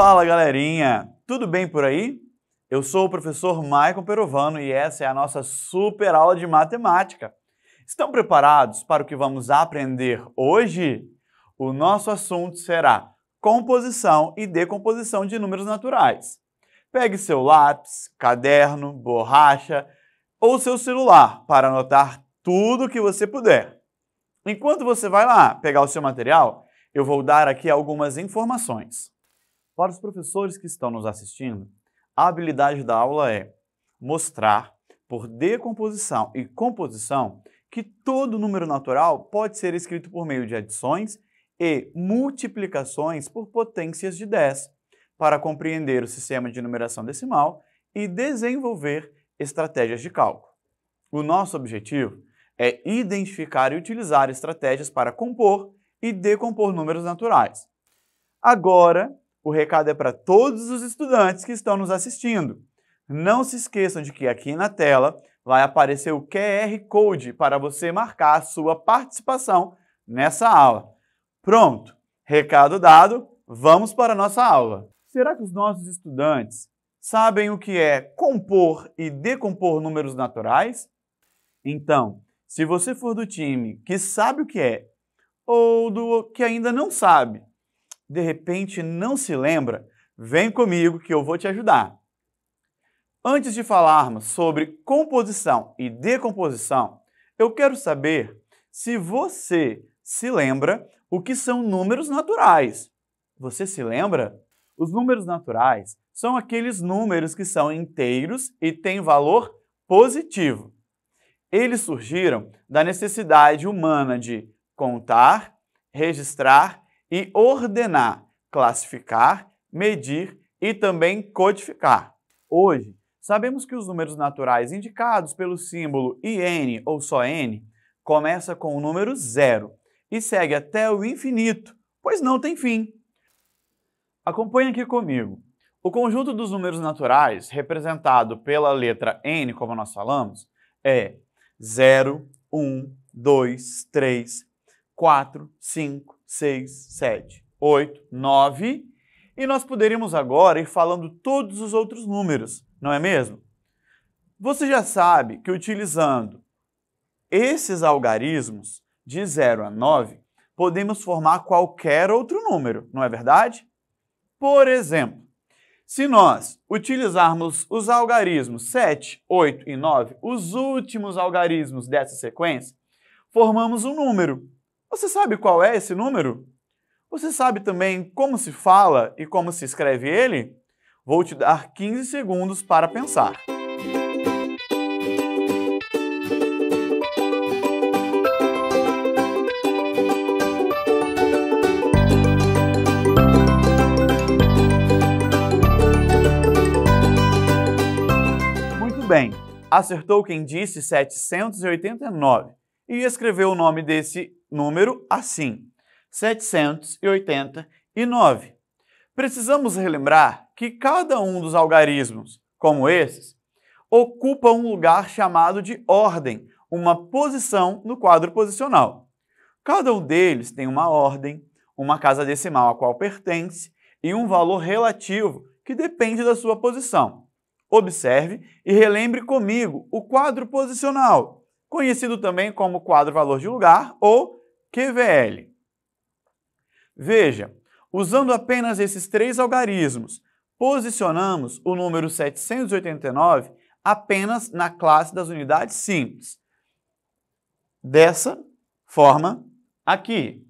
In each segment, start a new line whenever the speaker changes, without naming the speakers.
Fala galerinha, tudo bem por aí? Eu sou o professor Maicon Perovano e essa é a nossa super aula de matemática. Estão preparados para o que vamos aprender hoje? O nosso assunto será composição e decomposição de números naturais. Pegue seu lápis, caderno, borracha ou seu celular para anotar tudo o que você puder. Enquanto você vai lá pegar o seu material, eu vou dar aqui algumas informações. Para os professores que estão nos assistindo, a habilidade da aula é mostrar, por decomposição e composição, que todo número natural pode ser escrito por meio de adições e multiplicações por potências de 10, para compreender o sistema de numeração decimal e desenvolver estratégias de cálculo. O nosso objetivo é identificar e utilizar estratégias para compor e decompor números naturais. Agora, o recado é para todos os estudantes que estão nos assistindo. Não se esqueçam de que aqui na tela vai aparecer o QR Code para você marcar a sua participação nessa aula. Pronto, recado dado, vamos para a nossa aula. Será que os nossos estudantes sabem o que é compor e decompor números naturais? Então, se você for do time que sabe o que é, ou do que ainda não sabe, de repente não se lembra, vem comigo que eu vou te ajudar. Antes de falarmos sobre composição e decomposição, eu quero saber se você se lembra o que são números naturais. Você se lembra? Os números naturais são aqueles números que são inteiros e têm valor positivo. Eles surgiram da necessidade humana de contar, registrar e ordenar, classificar, medir e também codificar. Hoje, sabemos que os números naturais indicados pelo símbolo IN ou só N começa com o número zero e segue até o infinito, pois não tem fim. Acompanhe aqui comigo. O conjunto dos números naturais, representado pela letra N, como nós falamos, é 0, 1, 2, 3, 4, 5, 6, 7, 8, 9. E nós poderíamos agora ir falando todos os outros números, não é mesmo? Você já sabe que utilizando esses algarismos de 0 a 9, podemos formar qualquer outro número, não é verdade? Por exemplo, se nós utilizarmos os algarismos 7, 8 e 9, os últimos algarismos dessa sequência, formamos um número você sabe qual é esse número? Você sabe também como se fala e como se escreve ele? Vou te dar 15 segundos para pensar. Muito bem, acertou quem disse 789 e escreveu o nome desse número assim: 789. Precisamos relembrar que cada um dos algarismos, como esses, ocupa um lugar chamado de ordem, uma posição no quadro posicional. Cada um deles tem uma ordem, uma casa decimal a qual pertence e um valor relativo que depende da sua posição. Observe e relembre comigo o quadro posicional, conhecido também como quadro valor de lugar ou QVL. Veja, usando apenas esses três algarismos, posicionamos o número 789 apenas na classe das unidades simples. Dessa forma, aqui.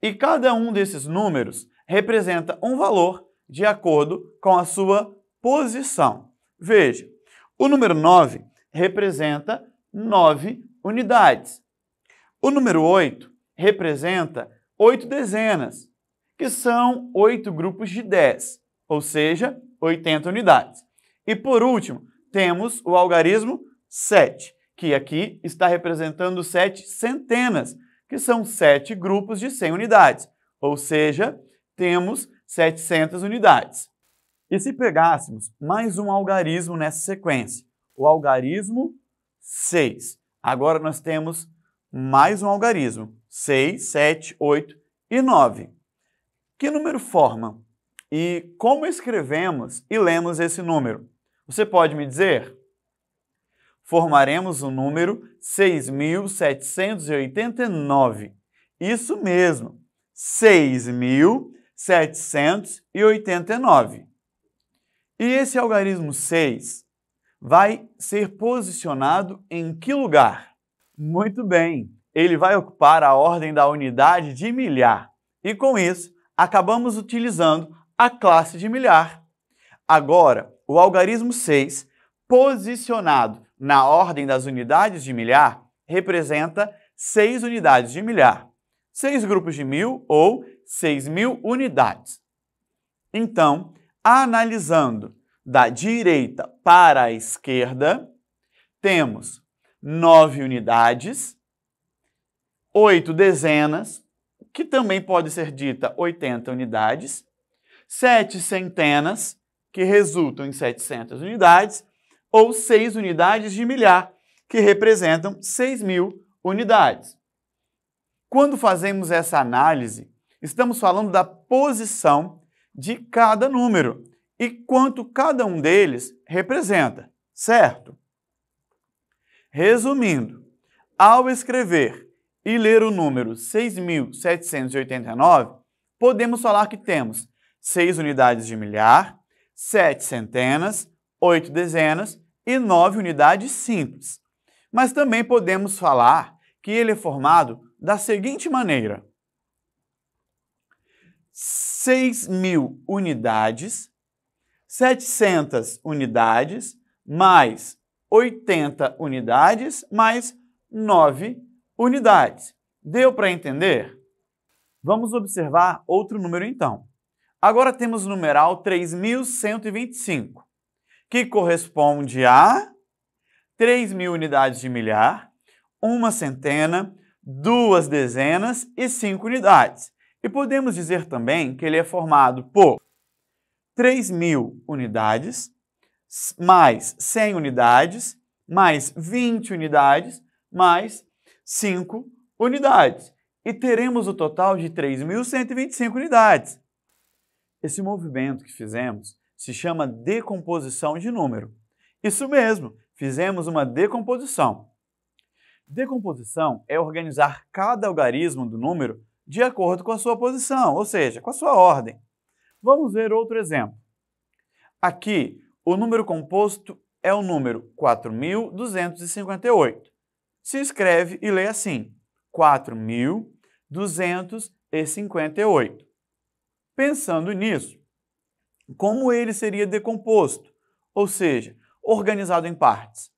E cada um desses números representa um valor de acordo com a sua posição. Veja, o número 9 representa 9 unidades. O número 8 representa oito dezenas, que são oito grupos de 10, ou seja, 80 unidades. E por último, temos o algarismo 7, que aqui está representando sete centenas, que são sete grupos de 100 unidades, ou seja, temos 700 unidades. E se pegássemos mais um algarismo nessa sequência, o algarismo 6, agora nós temos mais um algarismo, 6, 7, 8 e 9. Que número forma? E como escrevemos e lemos esse número? Você pode me dizer? Formaremos o número 6.789. Isso mesmo, 6.789. E esse algarismo 6 vai ser posicionado em que lugar? Muito bem, ele vai ocupar a ordem da unidade de milhar. E com isso, acabamos utilizando a classe de milhar. Agora, o algarismo 6, posicionado na ordem das unidades de milhar, representa 6 unidades de milhar, 6 grupos de mil ou 6 mil unidades. Então, analisando da direita para a esquerda, temos nove unidades, oito dezenas, que também pode ser dita 80 unidades, sete centenas, que resultam em 700 unidades, ou seis unidades de milhar, que representam 6 mil unidades. Quando fazemos essa análise, estamos falando da posição de cada número e quanto cada um deles representa, certo? Resumindo, ao escrever e ler o número 6.789, podemos falar que temos 6 unidades de milhar, 7 centenas, 8 dezenas e 9 unidades simples. Mas também podemos falar que ele é formado da seguinte maneira: 6.000 unidades, 700 unidades, mais 80 unidades mais 9 unidades. Deu para entender? Vamos observar outro número então. Agora temos o numeral 3125, que corresponde a 3.000 mil unidades de milhar, uma centena, duas dezenas e cinco unidades. E podemos dizer também que ele é formado por 3.000 mil unidades, mais 100 unidades, mais 20 unidades, mais 5 unidades. E teremos o total de 3.125 unidades. Esse movimento que fizemos se chama decomposição de número. Isso mesmo, fizemos uma decomposição. Decomposição é organizar cada algarismo do número de acordo com a sua posição, ou seja, com a sua ordem. Vamos ver outro exemplo. Aqui o número composto é o número 4258. Se escreve e lê assim: 4258. Pensando nisso, como ele seria decomposto, ou seja, organizado em partes?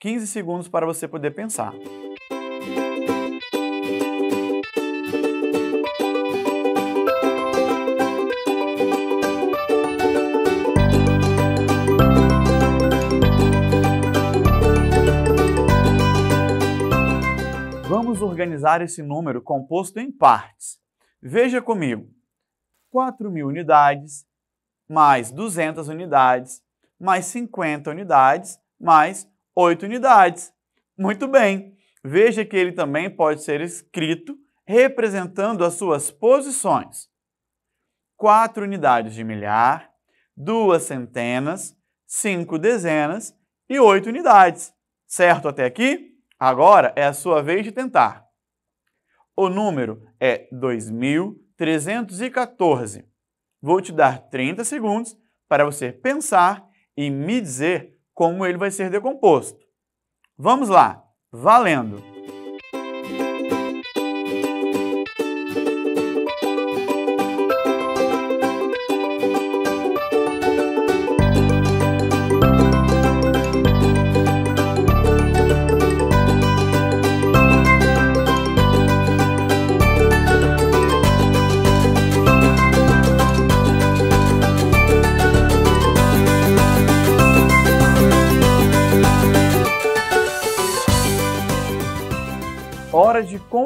15 segundos para você poder pensar. organizar esse número composto em partes. Veja comigo. 4.000 mil unidades, mais 200 unidades, mais 50 unidades, mais 8 unidades. Muito bem. Veja que ele também pode ser escrito representando as suas posições. 4 unidades de milhar, duas centenas, cinco dezenas e oito unidades. Certo até aqui? Agora é a sua vez de tentar. O número é 2314. Vou te dar 30 segundos para você pensar e me dizer como ele vai ser decomposto. Vamos lá, valendo!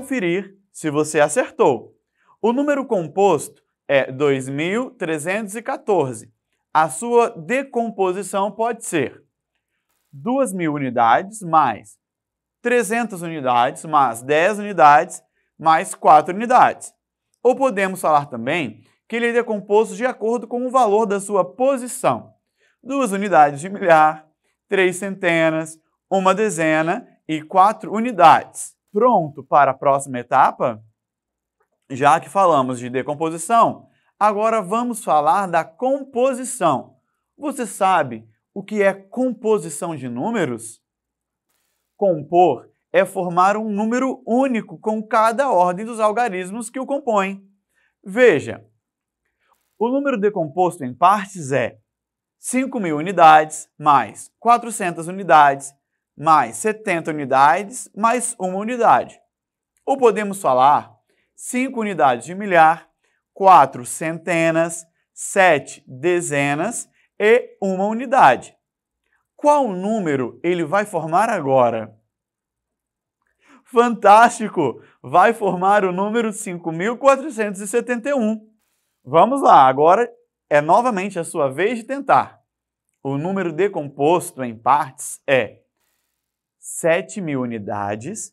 conferir se você acertou. O número composto é 2314. A sua decomposição pode ser 2.000 unidades mais 300 unidades mais 10 unidades mais 4 unidades. Ou podemos falar também que ele é decomposto de acordo com o valor da sua posição. Duas unidades de milhar, três centenas, uma dezena e quatro unidades pronto para a próxima etapa? Já que falamos de decomposição, agora vamos falar da composição. Você sabe o que é composição de números? Compor é formar um número único com cada ordem dos algarismos que o compõem. Veja, o número decomposto em partes é 5.000 unidades mais 400 unidades mais 70 unidades, mais uma unidade. Ou podemos falar 5 unidades de milhar, 4 centenas, 7 dezenas e uma unidade. Qual número ele vai formar agora? Fantástico! Vai formar o número 5.471. Vamos lá, agora é novamente a sua vez de tentar. O número decomposto em partes é 7 mil unidades,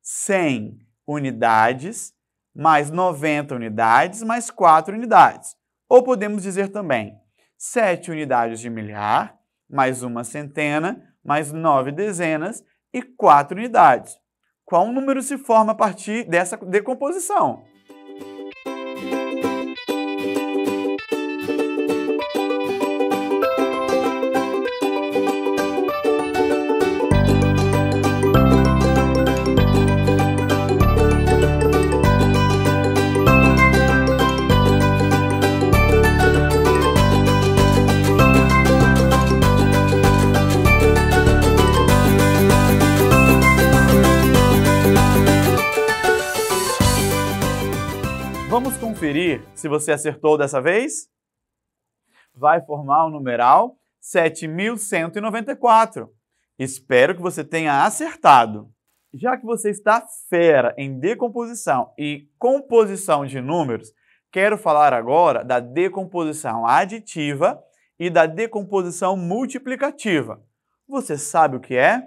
100 unidades, mais 90 unidades, mais 4 unidades. Ou podemos dizer também 7 unidades de milhar, mais uma centena, mais 9 dezenas e 4 unidades. Qual número se forma a partir dessa decomposição? conferir se você acertou dessa vez? Vai formar o numeral 7194. Espero que você tenha acertado. Já que você está fera em decomposição e composição de números, quero falar agora da decomposição aditiva e da decomposição multiplicativa. Você sabe o que é?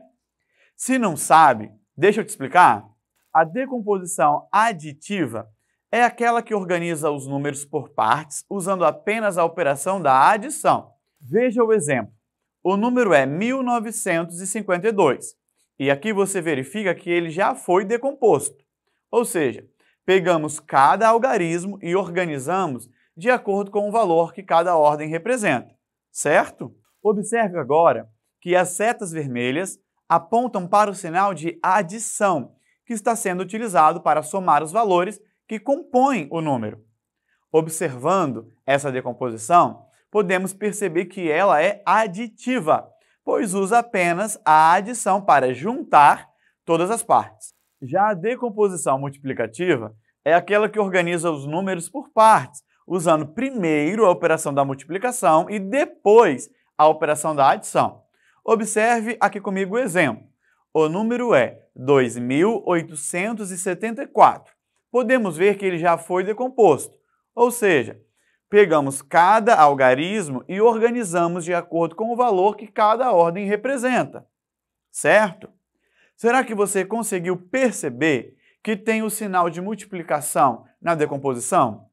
Se não sabe, deixa eu te explicar. A decomposição aditiva é aquela que organiza os números por partes usando apenas a operação da adição. Veja o exemplo. O número é 1952 e aqui você verifica que ele já foi decomposto. Ou seja, pegamos cada algarismo e organizamos de acordo com o valor que cada ordem representa, certo? Observe agora que as setas vermelhas apontam para o sinal de adição, que está sendo utilizado para somar os valores que compõem o número. Observando essa decomposição, podemos perceber que ela é aditiva, pois usa apenas a adição para juntar todas as partes. Já a decomposição multiplicativa é aquela que organiza os números por partes, usando primeiro a operação da multiplicação e depois a operação da adição. Observe aqui comigo o exemplo. O número é 2874 podemos ver que ele já foi decomposto. Ou seja, pegamos cada algarismo e organizamos de acordo com o valor que cada ordem representa. Certo? Será que você conseguiu perceber que tem o sinal de multiplicação na decomposição?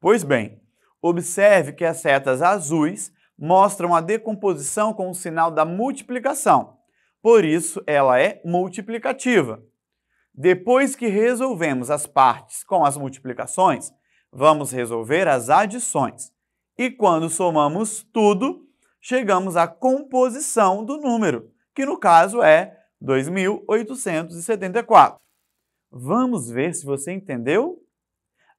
Pois bem, observe que as setas azuis mostram a decomposição com o sinal da multiplicação. Por isso, ela é multiplicativa. Depois que resolvemos as partes com as multiplicações, vamos resolver as adições. E quando somamos tudo, chegamos à composição do número, que no caso é 2.874. Vamos ver se você entendeu?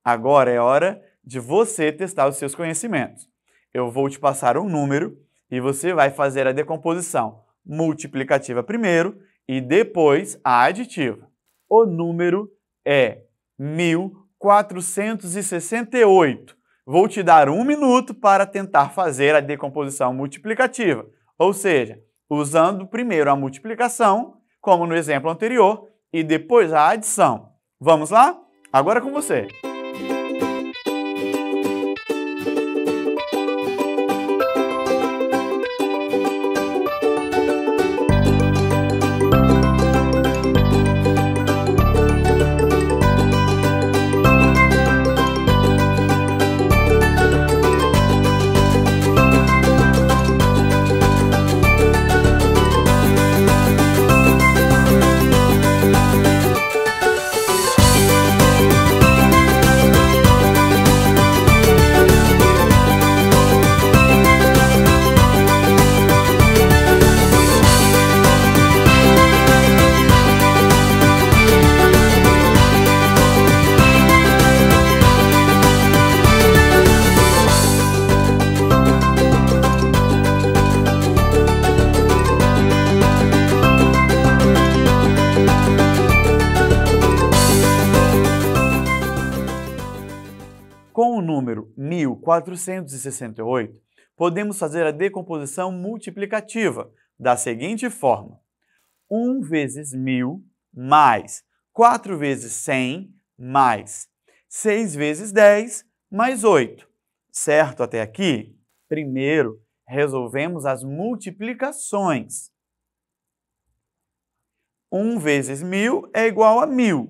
Agora é hora de você testar os seus conhecimentos. Eu vou te passar um número e você vai fazer a decomposição multiplicativa primeiro e depois a aditiva o número é 1468. Vou te dar um minuto para tentar fazer a decomposição multiplicativa, ou seja, usando primeiro a multiplicação, como no exemplo anterior, e depois a adição. Vamos lá? Agora é com você! 468, podemos fazer a decomposição multiplicativa da seguinte forma: 1 vezes 1000 mais 4 vezes 100 mais 6 vezes 10 mais 8. Certo até aqui? Primeiro, resolvemos as multiplicações. 1 vezes 1000 é igual a 1000.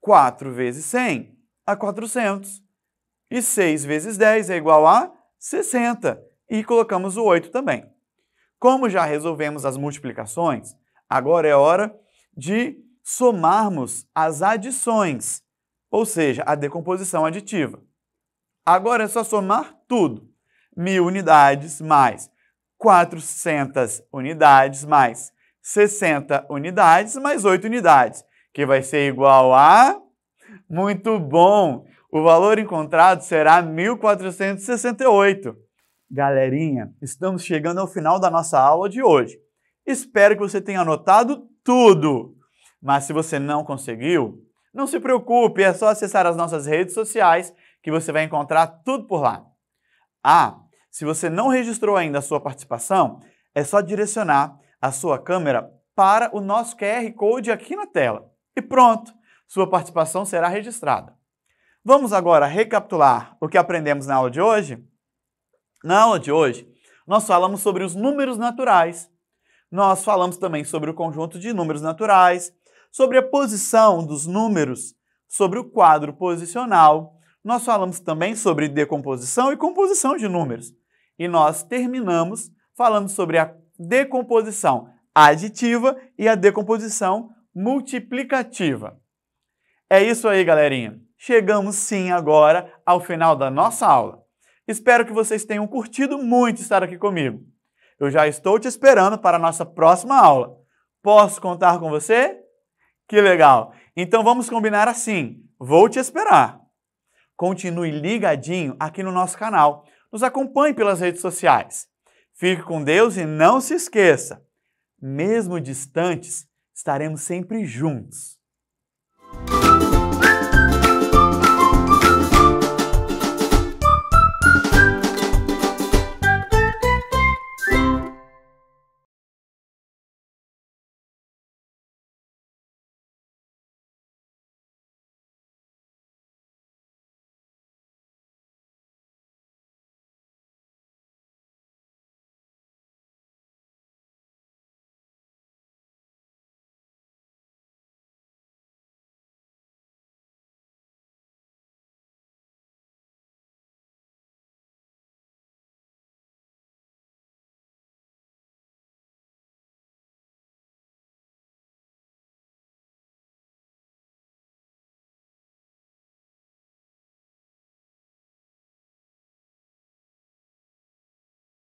4 vezes 100 a 400. E 6 vezes 10 é igual a 60. E colocamos o 8 também. Como já resolvemos as multiplicações, agora é hora de somarmos as adições, ou seja, a decomposição aditiva. Agora é só somar tudo. 1.000 unidades mais 400 unidades mais 60 unidades mais 8 unidades, que vai ser igual a... Muito bom! O valor encontrado será 1468. Galerinha, estamos chegando ao final da nossa aula de hoje. Espero que você tenha anotado tudo. Mas se você não conseguiu, não se preocupe, é só acessar as nossas redes sociais que você vai encontrar tudo por lá. Ah, se você não registrou ainda a sua participação, é só direcionar a sua câmera para o nosso QR Code aqui na tela. E pronto, sua participação será registrada. Vamos agora recapitular o que aprendemos na aula de hoje? Na aula de hoje, nós falamos sobre os números naturais. Nós falamos também sobre o conjunto de números naturais, sobre a posição dos números, sobre o quadro posicional. Nós falamos também sobre decomposição e composição de números. E nós terminamos falando sobre a decomposição aditiva e a decomposição multiplicativa. É isso aí, galerinha chegamos sim agora ao final da nossa aula. Espero que vocês tenham curtido muito estar aqui comigo. Eu já estou te esperando para a nossa próxima aula. Posso contar com você? Que legal! Então vamos combinar assim: vou te esperar. Continue ligadinho aqui no nosso canal. Nos acompanhe pelas redes sociais. Fique com Deus e não se esqueça: mesmo distantes, estaremos sempre juntos.